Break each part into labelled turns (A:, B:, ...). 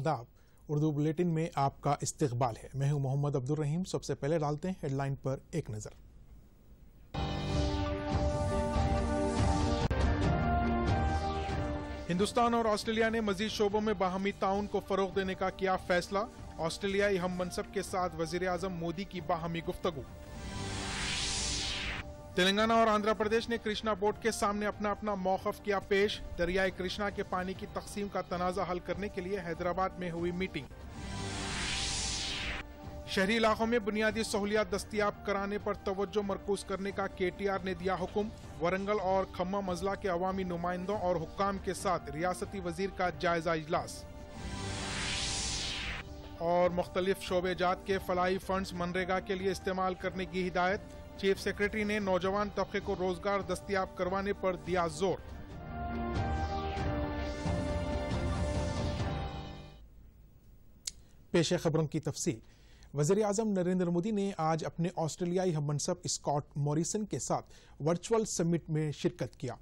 A: आदाब उर्दू बुलेटिन में आपका इस्तबाल है मैं हूं मोहम्मद अब्दुल रहीम सबसे पहले डालते हैं हेडलाइन पर एक नज़र हिंदुस्तान और ऑस्ट्रेलिया ने मजीद शोबों में बाहमी ताउन को फरोग देने का किया फैसला ऑस्ट्रेलियाई हम मनसब के साथ वजीर अजम मोदी की बाहमी गुफ्तगु तेलंगाना और आंध्र प्रदेश ने कृष्णा बोर्ड के सामने अपना अपना मौकफ किया पेश दरिया कृष्णा के पानी की तकसीम का तनाजा हल करने के लिए हैदराबाद में हुई मीटिंग शहरी इलाकों में बुनियादी सहूलियात दस्तियाब कराने पर तवज्जो मरकूज करने का के टी आर ने दिया हुक्म वरंगल और खम्मा मजला के अवामी नुमाइंदों और हुक्काम के साथ रियासती वजीर का जायजा इजलास और मुख्तलिफ शोबे जात के फलाई फंड्स मनरेगा के लिए इस्तेमाल करने की हिदायत चीफ सेक्रेटरी ने नौजवान तबके को रोजगार दस्तियाब करवाने पर दिया जोर पेशे खबरों की तफसील वजीर अजम नरेंद्र मोदी ने आज अपने ऑस्ट्रेलियाई हम मनसब स्कॉट मॉरिसन के साथ वर्चुअल समिट में शिरकत किया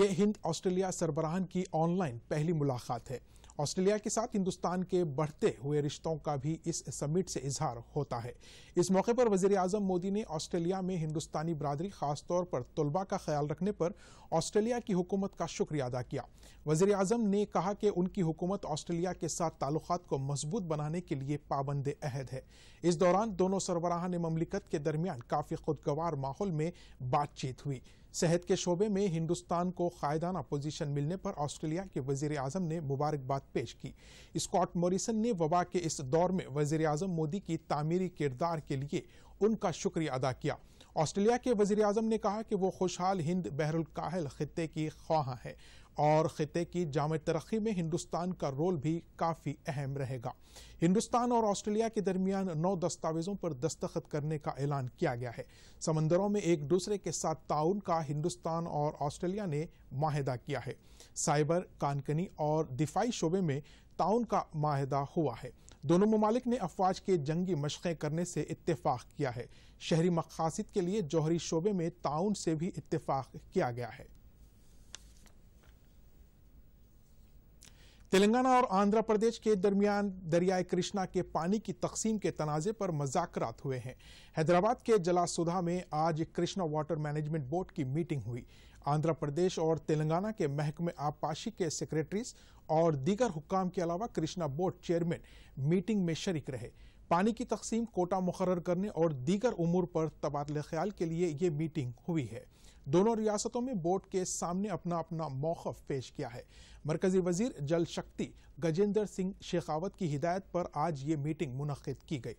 A: ये हिंद ऑस्ट्रेलिया सरबराहन की ऑनलाइन पहली मुलाकात है ऑस्ट्रेलिया के साथ हिंदुस्तान के बढ़ते हुए रिश्तों का भी इस समिट से इजहार होता है इस मौके पर वजीर आजम मोदी ने ऑस्ट्रेलिया में हिंदुस्तानी बरदरी खासतौर पर तलबा का ख्याल रखने पर ऑस्ट्रेलिया की हुकूमत का शुक्रिया अदा किया वजीर अजम ने कहा कि उनकी हुकूमत ऑस्ट्रेलिया के साथ ताल्लुक को मजबूत बनाने के लिए पाबंद अहद है इस दौरान दोनों सरबराहान ममलिकत के दरमियान काफी खुदगवार माहौल में बातचीत हुई सेहत के शोबे में हिंदुस्तान को कायदाना पोजीशन मिलने पर ऑस्ट्रेलिया के वजीर आजम ने मुबारकबाद पेश की स्कॉट मॉरिसन ने वबा के इस दौर में वजीर आजम मोदी की तामीरी किरदार के लिए उनका शुक्रिया अदा किया ऑस्ट्रेलिया के वजीर आजम ने कहा कि वो खुशहाल हिंद बहरुल काहल खत्े की ख्वाह है और खिते की जाम तरक्की में हिंदुस्तान का रोल भी काफ़ी अहम रहेगा हिंदुस्तान और ऑस्ट्रेलिया के दरमियान नौ दस्तावेज़ों पर दस्तखत करने का ऐलान किया गया है समंदरों में एक दूसरे के साथ ताउन का हिंदुस्तान और ऑस्ट्रेलिया ने माहिदा किया है साइबर कानकनी और दिफाई शोबे में ताउन का माहिदा हुआ है दोनों ममालिक ने अफवाज के जंगी मशक़ें करने से इतफ़ाक़ किया है शहरी मकासद के लिए जौहरी शोबे में ताउन से भी इतफ़ाक़ किया गया है तेलंगाना और आंध्र प्रदेश के दरमियान दरियाए कृष्णा के पानी की तकसीम के तनाजे पर मजाकरात हुए हैं हैदराबाद के जलासुधा में आज कृष्णा वाटर मैनेजमेंट बोर्ड की मीटिंग हुई आंध्र प्रदेश और तेलंगाना के महकमे आपाशी के सेक्रेटरीज और दीगर हुक्काम के अलावा कृष्णा बोर्ड चेयरमैन मीटिंग में शरीक रहे पानी की तकसीम कोटा मुकर करने और दीगर उमूर पर तबादले ख्याल के लिए ये मीटिंग हुई है दोनों रियासतों में बोर्ड के सामने अपना अपना मौकफ पेश किया है मरकजी वजीर जल शक्ति गजेंद्र सिंह शेखावत की हिदायत पर आज ये मीटिंग मुनद की गई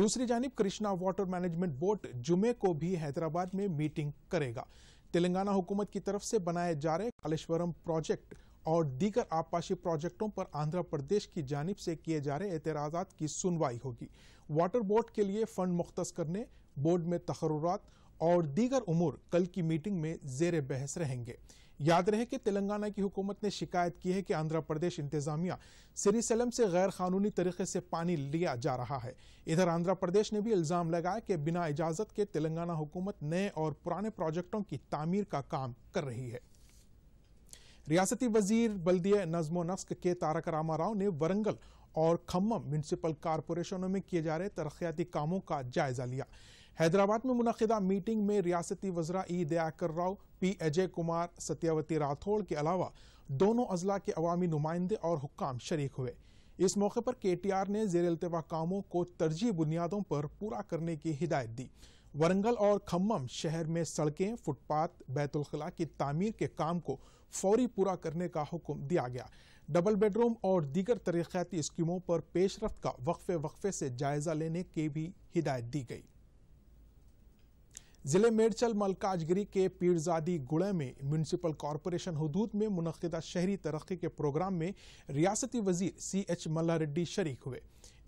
A: दूसरी जानब कृष्णा वाटर मैनेजमेंट बोर्ड जुमे को भी हैदराबाद में मीटिंग करेगा तेलंगाना हुकूमत की तरफ से बनाए जा रहे कालेश्वरम प्रोजेक्ट और दीगर आबपाशी प्रोजेक्टों पर आंध्र प्रदेश की जानब से किए जा रहे एतराज़ा की सुनवाई होगी वाटर बोर्ड के लिए फंड मुख्त करने बोर्ड में तकर्रत और दीगर उमूर कल की मीटिंग में जेर बहस रहेंगे याद रहे कि तेलंगाना की हुकूमत ने शिकायत की है कि आंध्र प्रदेश इंतजामिया सिरीसेलम से गैर कानूनी तरीके से पानी लिया जा रहा है इधर आंध्र प्रदेश ने भी इल्जाम लगाया कि बिना इजाजत के तेलंगाना हुकूमत नए और पुराने प्रोजेक्टों की तामीर का काम कर रही है रियासती वजीर बल्दिया नज्मो नस्क के तारक रामा राव ने वरंगल और खम्मम म्यूनसिपल कारपोरेशनों में किए जा रहे तरक्याती कामों का जायजा लिया हैदराबाद में मुनदा मीटिंग में रियासती वजरा ई दयाकर राव पी अजय कुमार सत्यावती राठौड़ के अलावा दोनों अजला के अवामी नुमाइंदे और हुक्म शरीक हुए इस मौके पर के टी आर ने जेर अल्तवा कामों को तरजीह बुनियादों पर पूरा करने की हिदायत दी वरंगल और खम्मम शहर में सड़कें फुटपाथ बैतुलखला की तामीर के काम को फौरी पूरा करने का हुक्म दिया गया डबल बेडरूम और दीगर तरक्याती स्कीमों पर पेशरफ का वक्फे वक्फे से जायजा लेने की भी हिदायत दी गई जिले मेडचल मलकाजगिरी के पीरजादी गुड़े में म्यूनसिपल कॉरपोरेशन हदूद में मुनदा शहरी तरक्की के प्रोग्राम में रियासती वजीर सी एच मल्ला रेड्डी शरीक हुए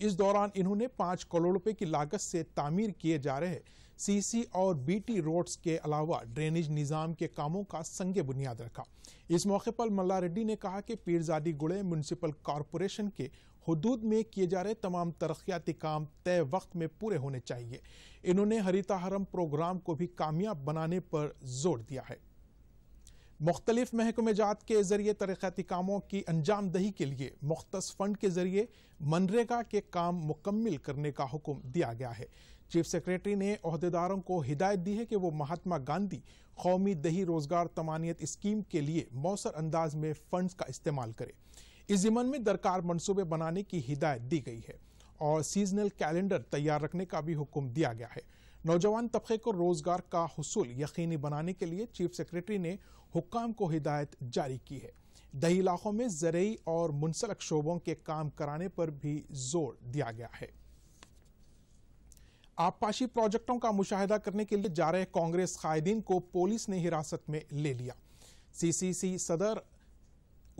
A: इस दौरान इन्होंने पाँच करोड़ रुपए की लागत से तामीर किए जा रहे सीसी और बीटी रोड्स के अलावा ड्रेनेज निज़ाम के कामों का संग बुनियाद रखा इस मौके पर मल्ला रेड्डी ने कहा कि पीरजादी गुड़े म्यूनसिपल कॉरपोरेशन के हदूद में किए जा रहे तमाम तरक्याती काम तय वक्त में पूरे होने चाहिए इन्होंने हरिताहरम प्रोग्राम को भी कामयाब बनाने पर जोर दिया है मुख्तलिफ महकमे जात के जरिए तरक्याती कामों की अंजामदही के लिए मुख्त फंड के जरिए मनरेगा के काम मुकम्मल करने का हुक्म दिया गया है चीफ सेक्रेटरी ने अहदेदारों को हिदायत दी है कि वो महात्मा गांधी कौमी दही रोजगार तमानियत स्कीम के लिए मौसर अंदाज में फंड्स का इस्तेमाल करें इस जिमन में दरकार मनसूबे बनाने की हिदायत दी गई है और सीजनल कैलेंडर तैयार रखने का भी हुक्म दिया गया है नौजवान तबके को रोजगार का हसूल यकीनी बनाने के लिए चीफ सेक्रेटरी ने हुक्काम को हिदायत जारी की है दही इलाकों में जरिए और मुंसलक शोबों के काम कराने पर भी जोर दिया गया है आबपाशी प्रोजेक्टों का मुशाहिदा करने के लिए जा रहे कांग्रेस कायदीन को पुलिस ने हिरासत में ले लिया सीसीसी सदर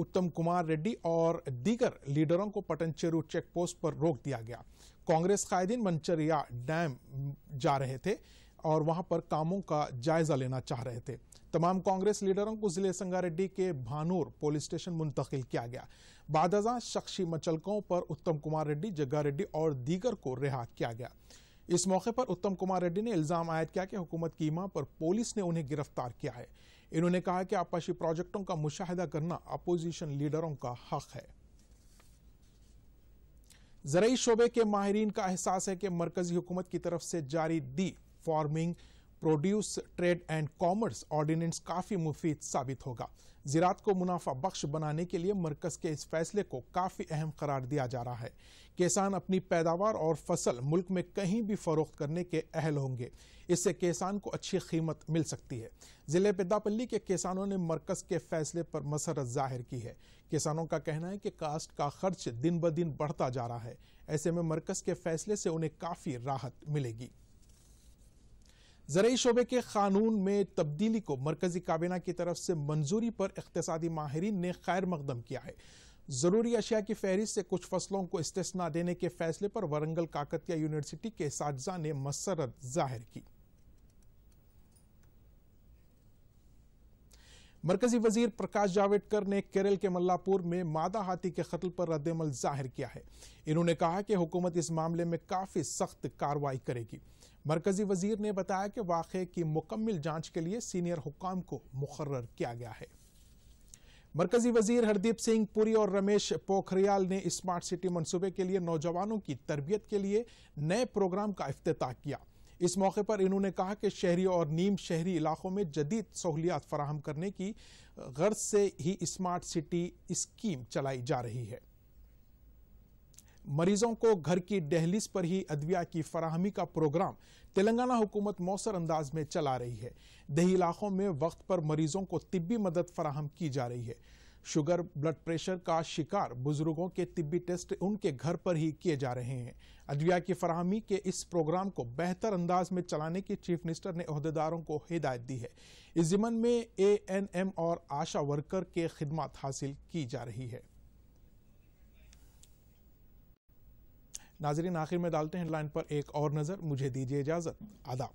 A: उत्तम कुमार रेड्डी और दीगर लीडरों को पटनचेरू चेक पोस्ट पर रोक दिया गया कांग्रेस कायदीन मंचरिया डैम जा रहे थे और वहां पर कामों का जायजा लेना चाह रहे थे तमाम कांग्रेस लीडरों को जिले संगारेड्डी के भानूर पुलिस स्टेशन मुंतकिल किया गया बाद शख्सी मचलकों पर उत्तम कुमार रेड्डी जग्गा रेड्डी और दीगर को रिहा किया गया इस मौके पर उत्तम कुमार रेड्डी ने इल्जाम आयद किया कि हुकूमत की मां पर पुलिस ने उन्हें गिरफ्तार किया है इन्होंने कहा कि आपाशी प्रोजेक्टों का मुशाहिदा करना अपोजिशन लीडरों का हक है जरिए शोबे के माहरीन का एहसास है कि मरकजी हुकूमत की तरफ से जारी the farming produce trade and commerce ordinance काफी मुफीद साबित होगा ज़रात को मुनाफा बख्श बनाने के लिए मरकज़ के इस फैसले को काफ़ी अहम करार दिया जा रहा है किसान अपनी पैदावार और फसल मुल्क में कहीं भी फरोख्त करने के अहल होंगे इससे किसान को अच्छी कीमत मिल सकती है ज़िले पेदापल्ली के किसानों ने मरकज़ के फैसले पर मसरत जाहिर की है किसानों का कहना है कि कास्ट का खर्च दिन ब दिन बढ़ता जा रहा है ऐसे में मरकज़ के फैसले से उन्हें काफ़ी राहत मिलेगी जरिए शोबे के कानून में तब्दीली को मरकजी काबीना की तरफ से मंजूरी पर इकतदी माहरीन ने खैर मकदम किया है ज़रूरी अशिया की फहरिस्त से कुछ फसलों को इस्तना देने के फैसले पर वरंगल काकतिया यूनिवर्सिटी के इस ने मसरत जाहिर की मरकजी वजीर प्रकाश जावड़ेकर ने केरल के मल्लापुर में मादा हाथी के कत्ल पर रद्दमल जाहिर किया है इन्होंने कहा कि हुकूमत इस मामले में काफ़ी सख्त कार्रवाई करेगी मरकजी वजीर ने बताया कि वाक़े की मुकम्मल जांच के लिए सीनियर हुकाम को मुकर किया गया है मरकजी वजीर हरदीप सिंह पुरी और रमेश पोखरियाल ने स्मार्ट सिटी मनसूबे के लिए नौजवानों की तरबियत के लिए नए प्रोग्राम का अफ्ताह किया इस मौके पर इन्होंने कहा कि शहरी और नीम शहरी इलाकों में जदीद सहूलियात फराहम करने की गर्ज से ही स्मार्ट सिटी स्कीम चलाई जा रही है मरीजों को घर की डहलीस पर ही अद्विया की फराहमी का प्रोग्राम तेलंगाना हुकूमत मौसर अंदाज में चला रही है दही इलाकों में वक्त पर मरीजों को तिब्बी मदद फराहम की जा रही है शुगर ब्लड प्रेशर का शिकार बुजुर्गों के तिब्बी टेस्ट उनके घर पर ही किए जा रहे हैं अद्विया की फराहमी के इस प्रोग्राम को बेहतर अंदाज में चलाने की चीफ मिनिस्टर ने अहदेदारों को हिदायत दी है इस जिमन में ए एन एम और आशा वर्कर के खिदमत हासिल की जा रही है नाजरीन आखिर में डालते हैं हेडलाइन पर एक और नज़र मुझे दीजिए इजाज़त आदा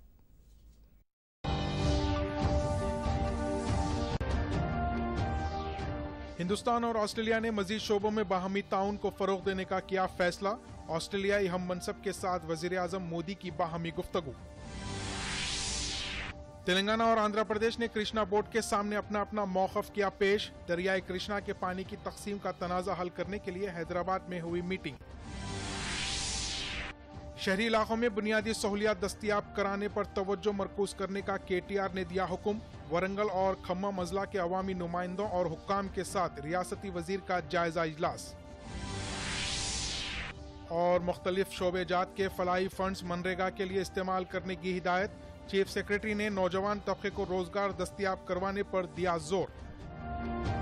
A: हिंदुस्तान और ऑस्ट्रेलिया ने मजीद शोबों में बाहमी ताउन को फरोग देने का किया फैसला ऑस्ट्रेलियाई हम मनसब के साथ वजीर आजम मोदी की बाहमी गुफ्तगु तेलंगाना और आंध्र प्रदेश ने कृष्णा बोर्ड के सामने अपना अपना मौकफ किया पेश दरियाए कृष्णा के पानी की तकसीम का तनाजा हल करने के लिए हैदराबाद में हुई मीटिंग शहरी इलाकों में बुनियादी सहूलियात दस्तियाब कराने पर तवज्जो मरकूज करने का के टी आर ने दिया हुक्म वरंगल और खम्मा मजला के अवामी नुमाइंदों और हुक्काम के साथ रियासती वजीर का जायजा इजलास और मुख्तलिफ शोबे जात के फलाही फंड्स मनरेगा के लिए इस्तेमाल करने की हिदायत चीफ सेक्रेटरी ने नौजवान तबके को रोजगार दस्तियाब करवाने पर दिया जोर